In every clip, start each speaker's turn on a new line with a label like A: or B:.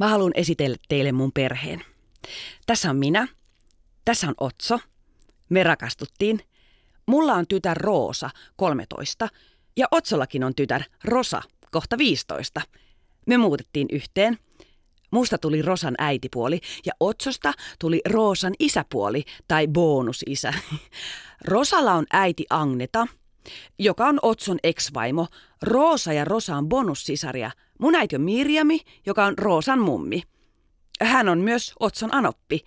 A: Mä haluan esitellä teille mun perheen. Tässä on minä, tässä on Otso, me rakastuttiin. Mulla on tytär Roosa, 13, ja Otsollakin on tytär Rosa, kohta 15. Me muutettiin yhteen. Musta tuli Rosan äitipuoli ja Otsosta tuli Roosan isäpuoli tai bonusisä. Rosalla on äiti Agneta, joka on Otson ex-vaimo. Roosa ja Rosa on bonussisaria. Mun äiti on Mirjami, joka on Roosan mummi. Hän on myös Otson anoppi.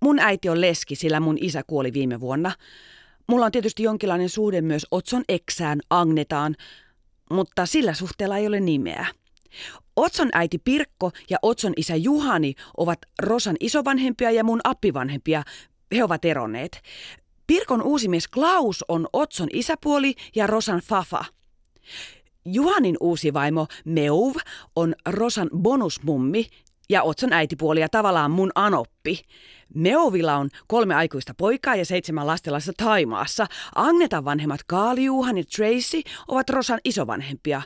A: Mun äiti on leski, sillä mun isä kuoli viime vuonna. Mulla on tietysti jonkinlainen suhde myös Otson eksään Agnetaan, mutta sillä suhteella ei ole nimeä. Otson äiti Pirkko ja Otson isä Juhani ovat Rosan isovanhempia ja mun appivanhempia. He ovat eronneet. Pirkon uusimies Klaus on Otson isäpuoli ja Rosan fafa. Juhanin uusi vaimo Meuv on Rosan bonusmummi ja Otson äitipuoli ja tavallaan mun anoppi. Meovilla on kolme aikuista poikaa ja seitsemän lastenlaista Taimaassa. Agnetan vanhemmat Kaali, Juhan ja Tracy ovat Rosan isovanhempia.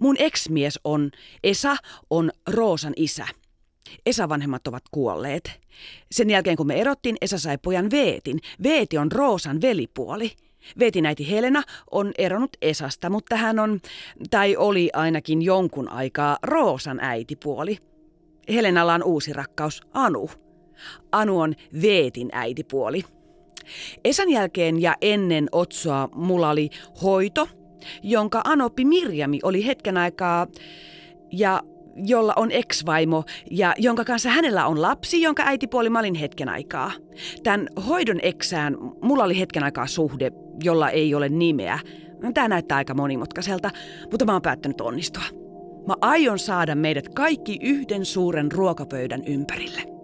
A: Mun eksmies on Esa, on Roosan isä. Esa-vanhemmat ovat kuolleet. Sen jälkeen kun me erottiin, Esa sai pojan Veetin. Veeti on Roosan velipuoli. Veetin äiti Helena on eronnut Esasta, mutta hän on, tai oli ainakin jonkun aikaa, Roosan äitipuoli. Helenalla on uusi rakkaus, Anu. Anu on Veetin äitipuoli. Esan jälkeen ja ennen Otsoa mulla oli hoito, jonka Anoppi Mirjami oli hetken aikaa ja jolla on ex-vaimo ja jonka kanssa hänellä on lapsi, jonka äitipuoli mä malin hetken aikaa. Tämän hoidon eksään mulla oli hetken aikaa suhde, jolla ei ole nimeä. Tämä näyttää aika monimutkaiselta, mutta mä oon päättänyt onnistua. Mä aion saada meidät kaikki yhden suuren ruokapöydän ympärille.